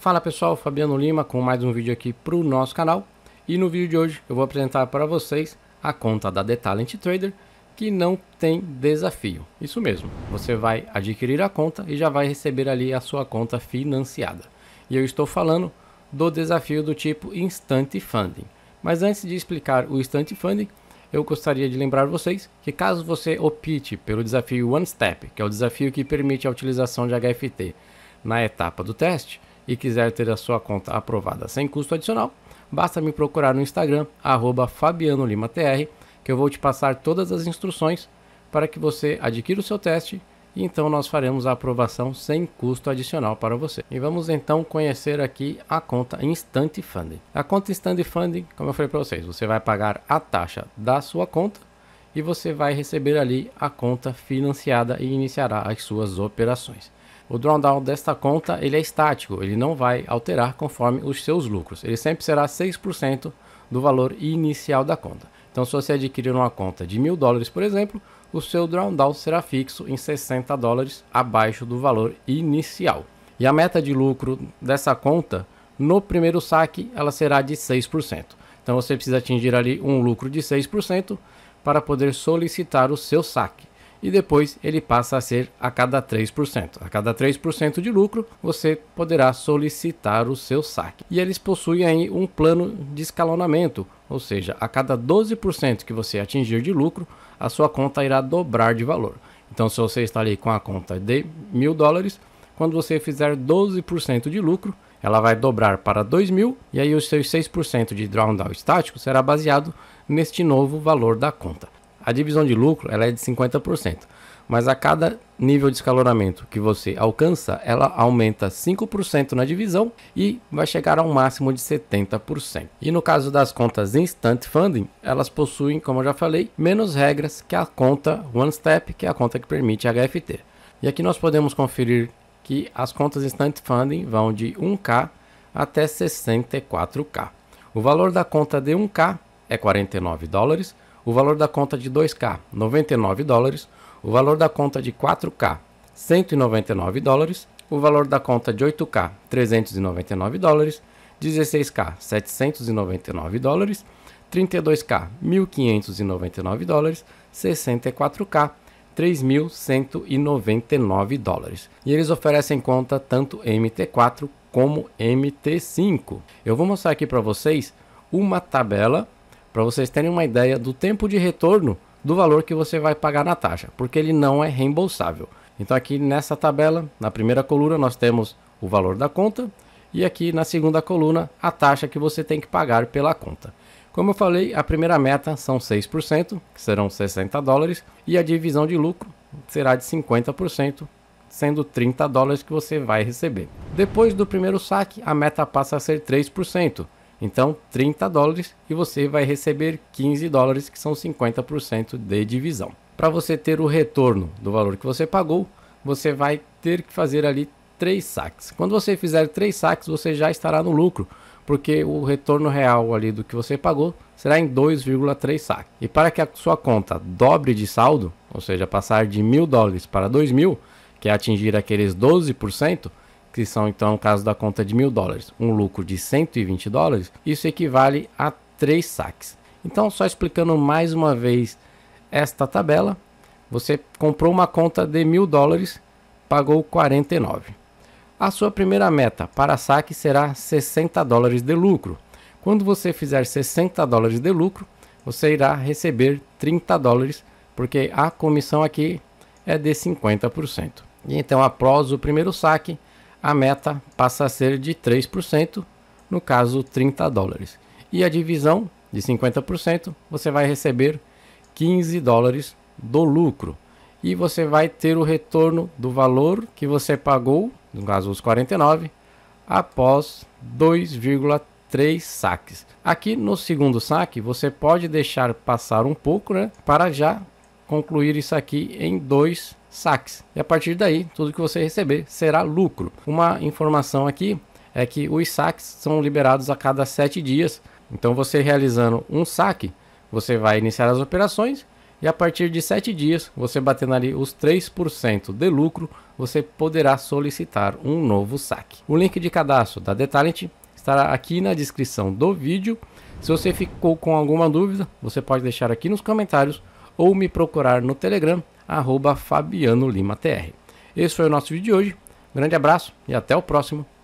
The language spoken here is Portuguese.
Fala pessoal, Fabiano Lima com mais um vídeo aqui para o nosso canal e no vídeo de hoje eu vou apresentar para vocês a conta da The Talent Trader que não tem desafio. Isso mesmo, você vai adquirir a conta e já vai receber ali a sua conta financiada. E eu estou falando do desafio do tipo Instant Funding. Mas antes de explicar o Instant Funding, eu gostaria de lembrar vocês que caso você opte pelo desafio One Step, que é o desafio que permite a utilização de HFT na etapa do teste, e quiser ter a sua conta aprovada sem custo adicional, basta me procurar no Instagram, FabianoLimaTR, que eu vou te passar todas as instruções para que você adquira o seu teste e então nós faremos a aprovação sem custo adicional para você. E vamos então conhecer aqui a conta Instant Funding. A conta Instant Funding, como eu falei para vocês, você vai pagar a taxa da sua conta e você vai receber ali a conta financiada e iniciará as suas operações. O drawdown desta conta ele é estático, ele não vai alterar conforme os seus lucros. Ele sempre será 6% do valor inicial da conta. Então, se você adquirir uma conta de mil dólares, por exemplo, o seu drawdown será fixo em 60 dólares abaixo do valor inicial. E a meta de lucro dessa conta no primeiro saque ela será de 6%. Então você precisa atingir ali um lucro de 6% para poder solicitar o seu saque e depois ele passa a ser a cada 3%. A cada 3% de lucro, você poderá solicitar o seu saque. E eles possuem aí um plano de escalonamento, ou seja, a cada 12% que você atingir de lucro, a sua conta irá dobrar de valor. Então, se você está ali com a conta de mil dólares, quando você fizer 12% de lucro, ela vai dobrar para 2 mil e aí os seus 6% de drawdown estático será baseado neste novo valor da conta. A divisão de lucro ela é de 50%, mas a cada nível de escalonamento que você alcança, ela aumenta 5% na divisão e vai chegar a um máximo de 70%. E no caso das contas Instant Funding, elas possuem, como eu já falei, menos regras que a conta One Step, que é a conta que permite HFT. E aqui nós podemos conferir que as contas Instant Funding vão de 1K até 64K. O valor da conta de 1K é 49 dólares, o valor da conta de 2K, 99 dólares, o valor da conta de 4K, 199 dólares, o valor da conta de 8K, 399 dólares, 16K, 799 dólares, 32K, 1.599 dólares, 64K, 3.199 dólares. E eles oferecem conta tanto MT4 como MT5. Eu vou mostrar aqui para vocês uma tabela para vocês terem uma ideia do tempo de retorno do valor que você vai pagar na taxa, porque ele não é reembolsável. Então aqui nessa tabela, na primeira coluna nós temos o valor da conta e aqui na segunda coluna a taxa que você tem que pagar pela conta. Como eu falei, a primeira meta são 6%, que serão 60 dólares, e a divisão de lucro será de 50%, sendo 30 dólares que você vai receber. Depois do primeiro saque, a meta passa a ser 3%. Então, 30 dólares e você vai receber 15 dólares, que são 50% de divisão. Para você ter o retorno do valor que você pagou, você vai ter que fazer ali três saques. Quando você fizer três saques, você já estará no lucro, porque o retorno real ali do que você pagou será em 2,3 saques. E para que a sua conta dobre de saldo, ou seja, passar de mil dólares para dois mil, que é atingir aqueles 12%, que são então no caso da conta de mil dólares, um lucro de 120 dólares, isso equivale a três saques. Então, só explicando mais uma vez esta tabela, você comprou uma conta de mil dólares, pagou 49. A sua primeira meta para saque será 60 dólares de lucro. Quando você fizer 60 dólares de lucro, você irá receber 30 dólares, porque a comissão aqui é de 50%. E então, após o primeiro saque, a meta passa a ser de 3%, no caso 30 dólares. E a divisão de 50%, você vai receber 15 dólares do lucro. E você vai ter o retorno do valor que você pagou, no caso os 49, após 2,3 saques. Aqui no segundo saque, você pode deixar passar um pouco, né, para já concluir isso aqui em dois saques. E a partir daí, tudo que você receber será lucro. Uma informação aqui é que os saques são liberados a cada sete dias. Então, você realizando um saque, você vai iniciar as operações e a partir de sete dias, você batendo ali os 3% de lucro, você poderá solicitar um novo saque. O link de cadastro da Detalent estará aqui na descrição do vídeo. Se você ficou com alguma dúvida, você pode deixar aqui nos comentários ou me procurar no Telegram arroba Fabiano Lima TR. Esse foi o nosso vídeo de hoje. Grande abraço e até o próximo.